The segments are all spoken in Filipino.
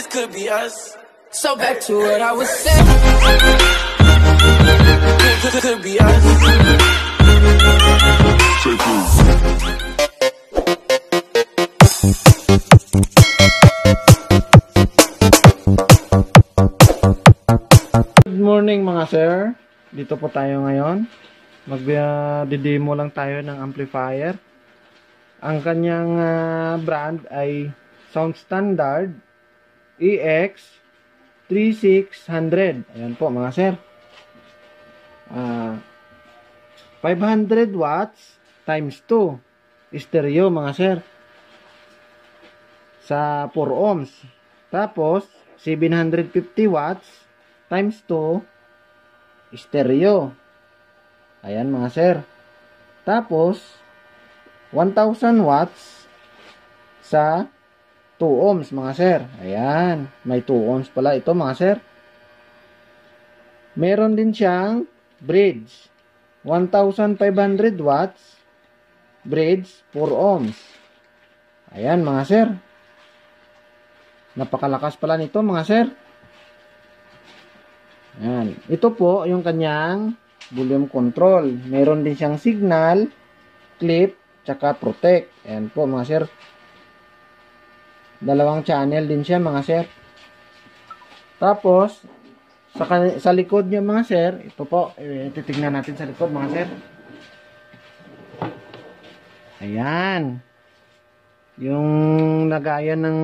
this could be us. So back to what I was saying. Could, could be us. Good morning mga sir. Dito po tayo ngayon. Magde-demo lang tayo ng amplifier. Ang kanyang uh, brand ay Sound Standard EX 3600. Ayan po mga sir. Uh, ah, 500 watts times 2 stereo mga sir sa 4 ohms tapos 750 watts times 2 stereo ayan mga sir tapos 1000 watts sa 2 ohms mga sir. Ayan, may 2 ohms pala ito mga sir. Meron din siyang bridge. 1,500 watts bridge 4 ohms. Ayan mga sir. Napakalakas pala nito mga sir. Ayan. Ito po yung kanyang volume control. Meron din siyang signal, clip, tsaka protect. Ayan po mga sir. Dalawang channel din siya mga sir. Tapos, sa, sa likod niya mga sir, ito po, eh, titignan natin sa likod mga sir. Ayan. Yung nagaya ng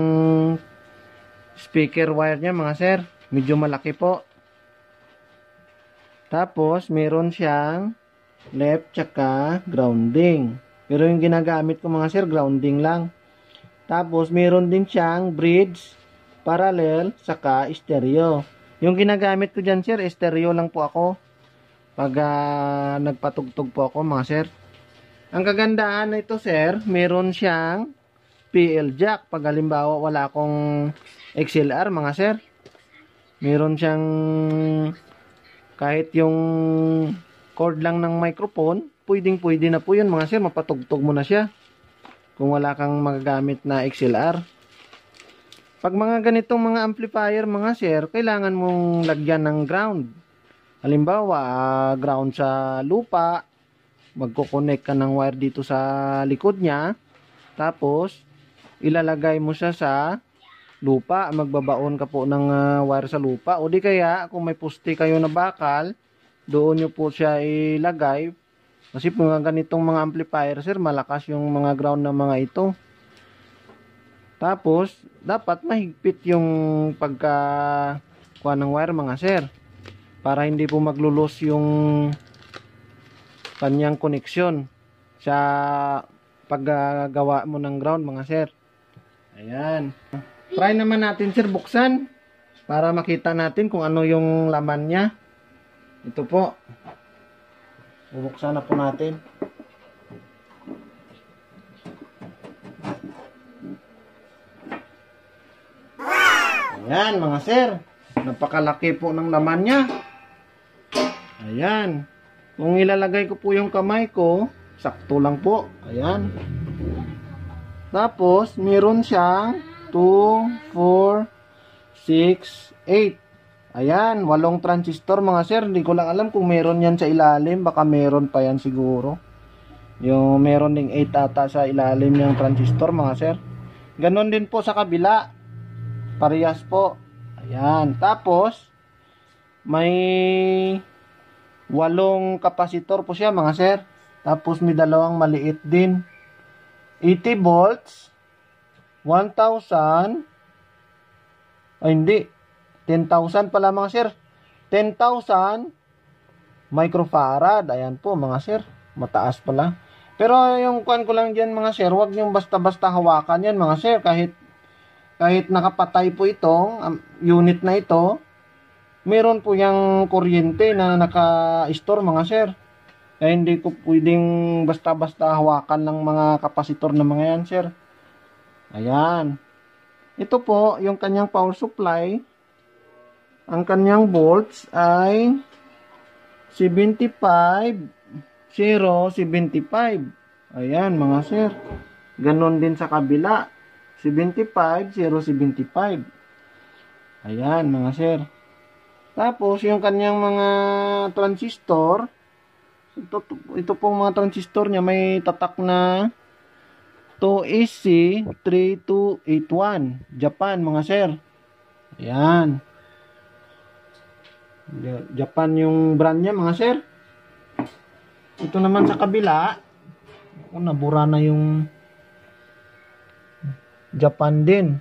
speaker wire niya mga sir, medyo malaki po. Tapos, meron siyang left tsaka grounding. Pero yung ginagamit ko mga sir, grounding lang. Tapos, meron din siyang bridge, parallel, saka stereo. Yung ginagamit ko dyan, sir, stereo lang po ako. Pag uh, nagpatugtog po ako, mga sir. Ang kagandahan nito, sir, meron siyang PL jack. Pag halimbawa, wala akong XLR, mga sir. Meron siyang kahit yung cord lang ng microphone, pwedeng-pwede na po yun, mga sir. Mapatugtog mo na siya kung wala kang magagamit na XLR. Pag mga ganitong mga amplifier mga sir, kailangan mong lagyan ng ground. Halimbawa, ah, ground sa lupa, magkoconnect ka ng wire dito sa likod niya, tapos ilalagay mo siya sa lupa, magbabaon ka po ng uh, wire sa lupa. O di kaya, kung may puste kayo na bakal, doon nyo po siya ilagay kasi po mga ganitong mga amplifier sir, malakas yung mga ground ng mga ito. Tapos, dapat mahigpit yung pagka kuha ng wire mga sir. Para hindi po maglulos yung kanyang koneksyon sa paggawa mo ng ground mga sir. Ayan. Try naman natin sir buksan para makita natin kung ano yung laman niya. Ito po. Bubuksan na po natin. Ayan mga sir. Napakalaki po ng laman niya. Ayan. Kung ilalagay ko po yung kamay ko, sakto lang po. Ayan. Tapos, meron siyang 2, 4, 6, 8. Ayan, walong transistor mga sir. Hindi ko lang alam kung meron yan sa ilalim. Baka meron pa yan siguro. Yung meron ding 8 ata sa ilalim yung transistor mga sir. Ganon din po sa kabila. Parehas po. Ayan. Tapos, may walong kapasitor po siya mga sir. Tapos may dalawang maliit din. 80 volts. 1,000. Ay hindi. 10,000 pala mga sir. 10,000 microfarad. Ayan po mga sir. Mataas pala. Pero yung kuan ko lang diyan mga sir, huwag niyo basta-basta hawakan 'yan mga sir kahit kahit nakapatay po itong um, unit na ito. Meron po yang kuryente na naka-store mga sir. Kaya hindi ko pwedeng basta-basta hawakan ng mga kapasitor ng mga yan sir. Ayan. Ito po yung kanyang power supply ang kanyang volts ay 75, 075. Ayan mga sir. ganun din sa kabila. 75, 075. Ayan mga sir. Tapos yung kanyang mga transistor, ito, ito pong mga transistor niya may tatak na 2AC3281 Japan mga sir. Ayan. Japan yung brand niya mga sir. Ito naman sa kabila. Ako, nabura na yung Japan din.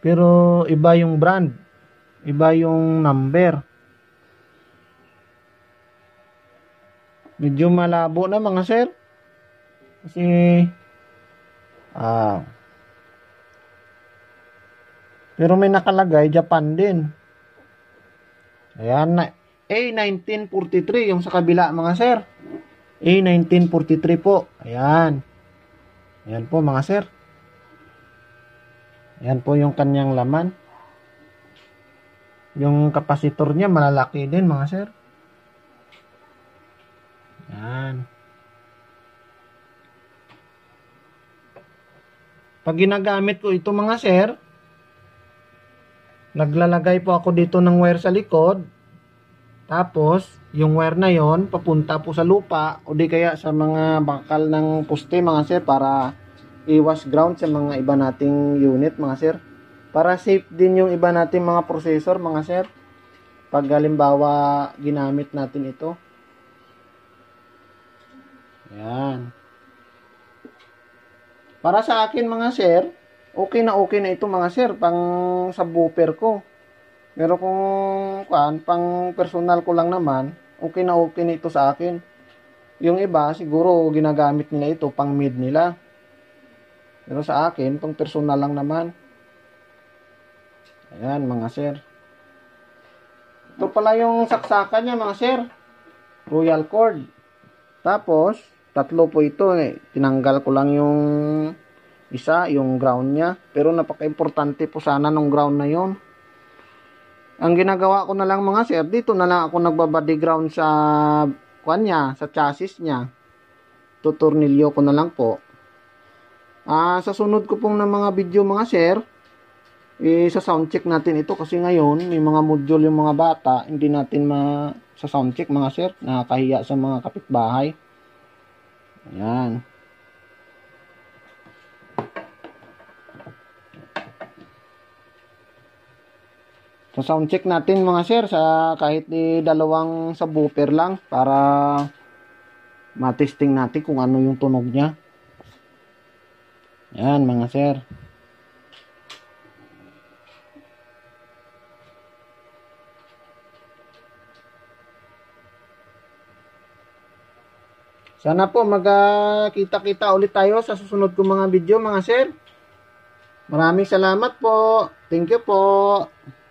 Pero iba yung brand. Iba yung number. Medyo malabo na mga sir. Kasi ah, pero may nakalagay Japan din. Ayan, A1943 yung sa kabila mga sir. A1943 po. Ayan. Ayan po mga sir. Ayan po yung kanyang laman. Yung kapasitor niya malalaki din mga sir. Ayan. Pag ginagamit ko ito mga sir, naglalagay po ako dito ng wire sa likod tapos yung wire na yon papunta po sa lupa o di kaya sa mga bakal ng poste mga sir para iwas ground sa mga iba nating unit mga sir para safe din yung iba nating mga processor mga sir pag halimbawa ginamit natin ito yan para sa akin mga sir okay na okay na ito mga sir pang sa buffer ko pero kung kan pang personal ko lang naman okay na okay na ito sa akin yung iba siguro ginagamit nila ito pang mid nila pero sa akin pang personal lang naman ayan mga sir ito pala yung saksakan niya mga sir royal cord tapos tatlo po ito eh. tinanggal ko lang yung isa, yung ground niya. Pero napaka-importante po sana nung ground na yon. Ang ginagawa ko na lang mga sir, dito na lang ako nagbabody ground sa kwan niya, sa chassis niya. Tuturnilyo ko na lang po. Ah, sa sunod ko pong ng mga video mga sir, eh, sa sound check natin ito kasi ngayon may mga module yung mga bata, hindi natin ma sa sound check mga sir, nakahiya sa mga kapitbahay. Ayan. So sound check natin mga sir sa kahit di dalawang subwoofer lang para matesting natin kung ano yung tunog niya. Yan mga sir. Sana po magkita-kita ulit tayo sa susunod kong mga video mga sir. Maraming salamat po. Thank you po.